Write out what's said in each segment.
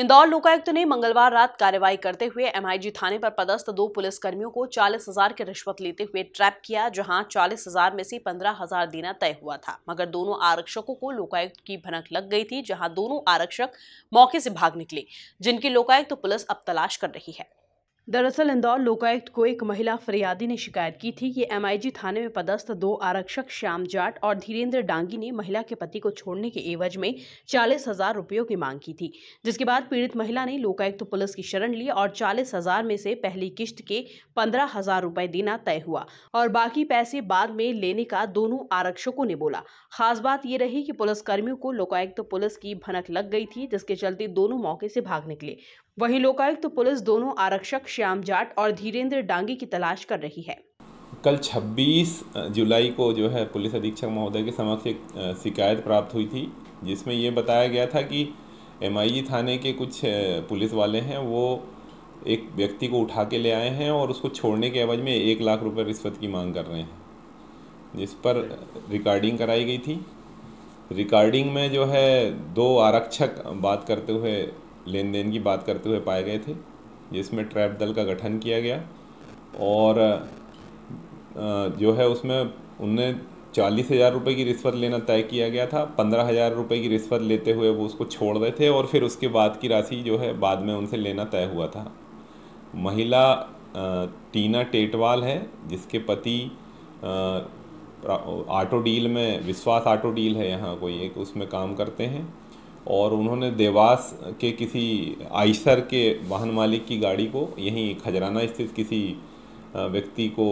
इंदौर लोकायुक्त ने मंगलवार रात कार्रवाई करते हुए एमआईजी थाने पर पदस्थ दो पुलिसकर्मियों को चालीस हजार की रिश्वत लेते हुए ट्रैप किया जहां चालीस हजार में से पंद्रह हजार देना तय हुआ था मगर दोनों आरक्षकों को लोकायुक्त की भनक लग गई थी जहां दोनों आरक्षक मौके से भाग निकले जिनकी लोकायुक्त तो पुलिस अब तलाश कर रही है दरअसल इंदौर लोकायुक्त को एक महिला फरियादी ने शिकायत की थी कि एमआईजी थाने में पदस्थ दो आरक्षक श्याम जाट और धीरेन्द्र डांगी ने महिला के पति को छोड़ने के एवज में चालीस हजार रुपयों की मांग की थी जिसके बाद पीड़ित महिला ने लोकायुक्त पुलिस की शरण ली और चालीस हजार में से पहली किश्त के पंद्रह हजार रुपए देना तय हुआ और बाकी पैसे बाद में लेने का दोनों आरक्षकों ने बोला खास बात यह रही कि पुलिसकर्मियों को लोकायुक्त पुलिस की भनक लग गई थी जिसके चलते दोनों मौके से भाग निकले वहीं लोकायुक्त पुलिस दोनों आरक्षक श्याम जाट और धीरेन्द्र डांगी की तलाश कर रही है कल 26 जुलाई को जो है पुलिस अधीक्षक महोदय के समक्ष एक शिकायत प्राप्त हुई थी जिसमें ये बताया गया था कि एम थाने के कुछ पुलिस वाले हैं वो एक व्यक्ति को उठा के ले आए हैं और उसको छोड़ने के एवज में एक लाख रुपए रिश्वत की मांग कर रहे हैं जिस पर रिकॉर्डिंग कराई गई थी रिकॉर्डिंग में जो है दो आरक्षक बात करते हुए लेन देन की बात करते हुए पाए गए थे जिसमें ट्रैप दल का गठन किया गया और जो है उसमें उनने चालीस हज़ार रुपये की रिश्वत लेना तय किया गया था पंद्रह हज़ार रुपये की रिश्वत लेते हुए वो उसको छोड़ रहे थे और फिर उसके बाद की राशि जो है बाद में उनसे लेना तय हुआ था महिला टीना टेटवाल है जिसके पति ऑटो डील में विश्वास ऑटो डील है यहाँ कोई एक उसमें काम करते हैं और उन्होंने देवास के किसी आयसर के वाहन मालिक की गाड़ी को यहीं खजराना स्थित किसी व्यक्ति को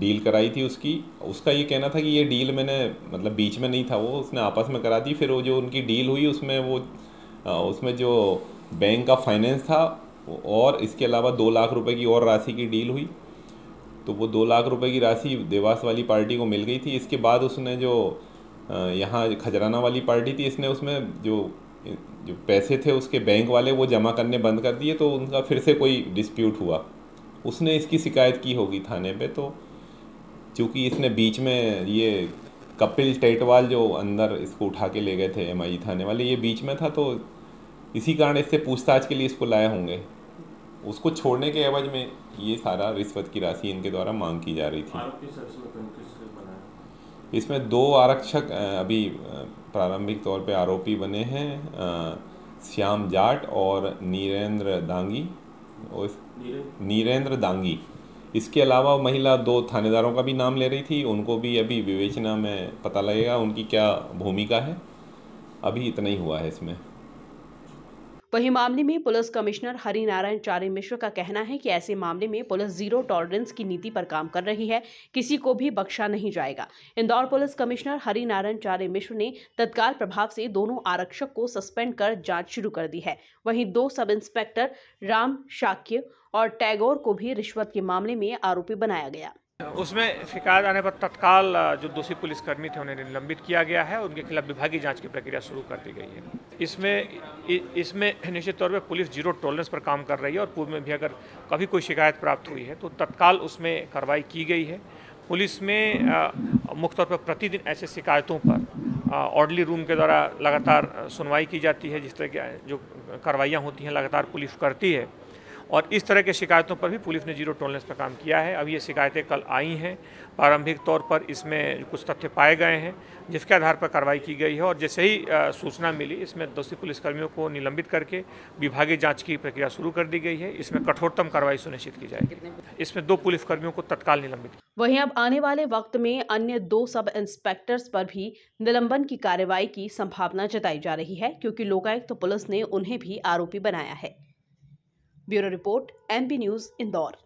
डील कराई थी उसकी उसका ये कहना था कि ये डील मैंने मतलब बीच में नहीं था वो उसने आपस में करा दी फिर वो जो उनकी डील हुई उसमें वो उसमें जो बैंक का फाइनेंस था और इसके अलावा दो लाख रुपए की और राशि की डील हुई तो वो दो लाख रुपए की राशि देवास वाली पार्टी को मिल गई थी इसके बाद उसने जो यहाँ खजराना वाली पार्टी थी इसने उसमें जो जो पैसे थे उसके बैंक वाले वो जमा करने बंद कर दिए तो उनका फिर से कोई डिस्प्यूट हुआ उसने इसकी शिकायत की होगी थाने पे तो चूँकि इसने बीच में ये कपिल टेटवाल जो अंदर इसको उठा के ले गए थे एम e थाने वाले ये बीच में था तो इसी कारण इससे पूछताछ के लिए इसको लाए होंगे उसको छोड़ने के एवज में ये सारा रिश्वत की राशि इनके द्वारा मांग की जा रही थी इसमें दो आरक्षक अभी प्रारंभिक तौर पे आरोपी बने हैं श्याम जाट और नीरेंद्र दांगी नीरेंद्र दांगी इसके अलावा महिला दो थानेदारों का भी नाम ले रही थी उनको भी अभी विवेचना में पता लगेगा उनकी क्या भूमिका है अभी इतना ही हुआ है इसमें वहीं मामले में पुलिस कमिश्नर हरिनारायण चारी मिश्र का कहना है कि ऐसे मामले में पुलिस जीरो टॉलरेंस की नीति पर काम कर रही है किसी को भी बख्शा नहीं जाएगा इंदौर पुलिस कमिश्नर हरिनारायण चारी मिश्र ने तत्काल प्रभाव से दोनों आरक्षक को सस्पेंड कर जांच शुरू कर दी है वहीं दो सब इंस्पेक्टर राम शाक्य और टैगोर को भी रिश्वत के मामले में आरोपी बनाया गया उसमें शिकायत आने पर तत्काल जो दोषी पुलिसकर्मी थे उन्हें निलंबित किया गया है उनके खिलाफ विभागीय जांच की प्रक्रिया शुरू कर दी गई है इसमें इसमें निश्चित तौर पर पुलिस जीरो टॉलरेंस पर काम कर रही है और पूर्व में भी अगर कभी कोई शिकायत प्राप्त हुई है तो तत्काल उसमें कार्रवाई की गई है पुलिस में मुख्य तौर पर प्रतिदिन ऐसे शिकायतों पर ऑर्डली रूम के द्वारा लगातार सुनवाई की जाती है जिस तरह की जो कार्रवाइयाँ होती हैं लगातार पुलिस करती है और इस तरह के शिकायतों पर भी पुलिस ने जीरो टॉलरेंस पर काम किया है अब ये शिकायतें कल आई हैं प्रारंभिक तौर पर इसमें कुछ तथ्य पाए गए हैं जिसके आधार पर कार्रवाई की गई है और जैसे ही सूचना मिली इसमें दोषी पुलिसकर्मियों को निलंबित करके विभागीय जाँच की प्रक्रिया शुरू कर दी गई है इसमें कठोरतम कार्रवाई सुनिश्चित की जाएगी इसमें दो पुलिसकर्मियों को तत्काल निलंबित वहीं अब आने वाले वक्त में अन्य दो सब इंस्पेक्टर्स पर भी निलंबन की कार्रवाई की संभावना जताई जा रही है क्योंकि लोकायुक्त तो पुलिस ने उन्हें भी आरोपी बनाया है bureau report M news Indore